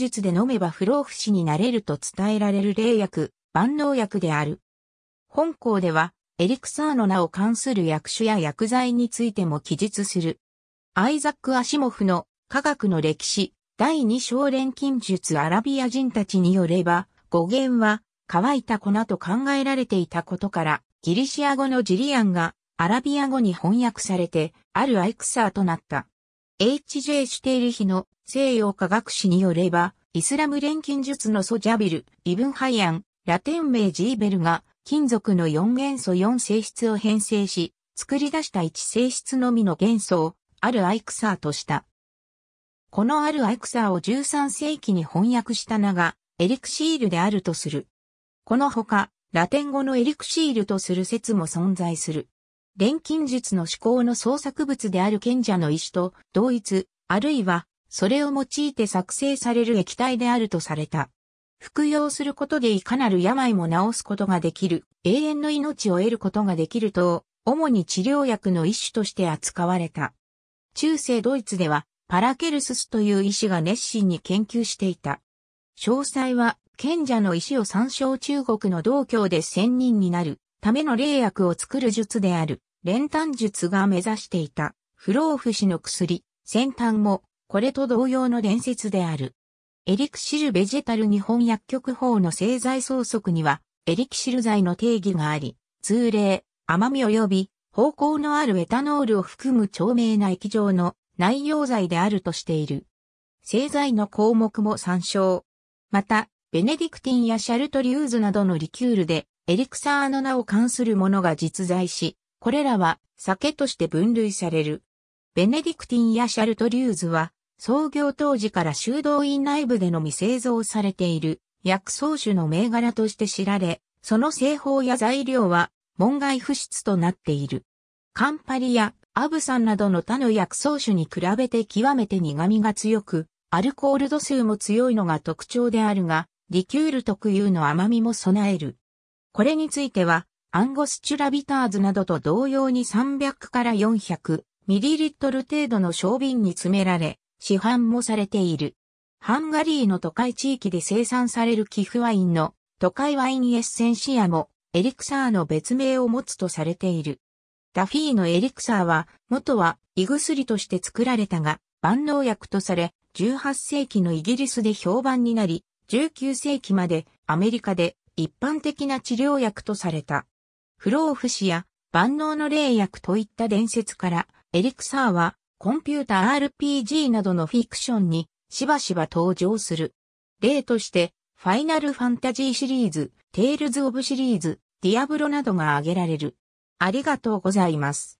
術で飲めば不老不死になれると伝えられる霊薬、万能薬である。本校では、エリクサーの名を関する薬種や薬剤についても記述する。アイザック・アシモフの科学の歴史第2章錬金術アラビア人たちによれば、語源は乾いた粉と考えられていたことから、ギリシア語のジリアンがアラビア語に翻訳されて、あるアイクサーとなった。H.J. シュテイリヒの西洋科学史によれば、イスラム錬金術のソジャビル、イブンハイアン、ラテン名ジーベルが金属の4元素4性質を編成し、作り出した1性質のみの元素をアルアイクサーとした。このアルアイクサーを13世紀に翻訳した名がエリクシールであるとする。このほか、ラテン語のエリクシールとする説も存在する。錬金術の思考の創作物である賢者の石と同一、あるいは、それを用いて作成される液体であるとされた。服用することでいかなる病も治すことができる、永遠の命を得ることができると、主に治療薬の一種として扱われた。中世ドイツでは、パラケルススという医師が熱心に研究していた。詳細は、賢者の石を参照中国の道教で仙人になる、ための霊薬を作る術である、練炭術が目指していた、不老不死の薬、先端も、これと同様の伝説である。エリクシルベジェタル日本薬局法の製剤創則には、エリクシル剤の定義があり、通例、甘み及び、方向のあるエタノールを含む長命な液状の内容剤であるとしている。製剤の項目も参照。また、ベネディクティンやシャルトリューズなどのリキュールで、エリクサーの名を冠するものが実在し、これらは酒として分類される。ベネディクティンやシャルトリューズは、創業当時から修道院内部でのみ製造されている薬草酒の銘柄として知られ、その製法や材料は門外不出となっている。カンパリやアブサンなどの他の薬草種に比べて極めて苦味が強く、アルコール度数も強いのが特徴であるが、リキュール特有の甘みも備える。これについては、アンゴスチュラビターズなどと同様に300から400ミリリットル程度の小瓶に詰められ、市販もされている。ハンガリーの都会地域で生産される寄付ワインの都会ワインエッセンシアもエリクサーの別名を持つとされている。ダフィーのエリクサーは元は胃薬として作られたが万能薬とされ18世紀のイギリスで評判になり19世紀までアメリカで一般的な治療薬とされた。不老不死や万能の霊薬といった伝説から、エリクサーはコンピュータ RPG などのフィクションにしばしば登場する。例として、ファイナルファンタジーシリーズ、テイルズ・オブシリーズ、ディアブロなどが挙げられる。ありがとうございます。